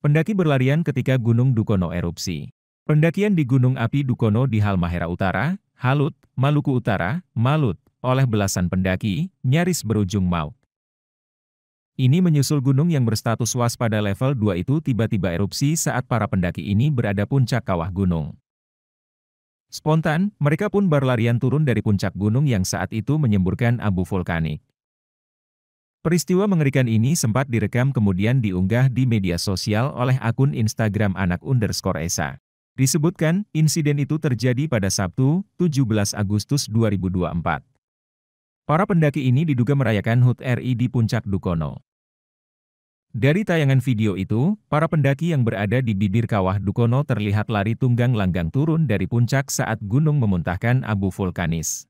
Pendaki berlarian ketika Gunung Dukono erupsi. Pendakian di Gunung Api Dukono di Halmahera Utara, Halut, Maluku Utara, Malut, oleh belasan pendaki, nyaris berujung maut. Ini menyusul gunung yang berstatus waspada level 2 itu tiba-tiba erupsi saat para pendaki ini berada puncak kawah gunung. Spontan, mereka pun berlarian turun dari puncak gunung yang saat itu menyemburkan abu vulkanik. Peristiwa mengerikan ini sempat direkam kemudian diunggah di media sosial oleh akun Instagram anak underscore Esa. Disebutkan, insiden itu terjadi pada Sabtu, 17 Agustus 2024. Para pendaki ini diduga merayakan HUT RI di Puncak Dukono. Dari tayangan video itu, para pendaki yang berada di bibir kawah Dukono terlihat lari tunggang langgang turun dari puncak saat gunung memuntahkan abu vulkanis.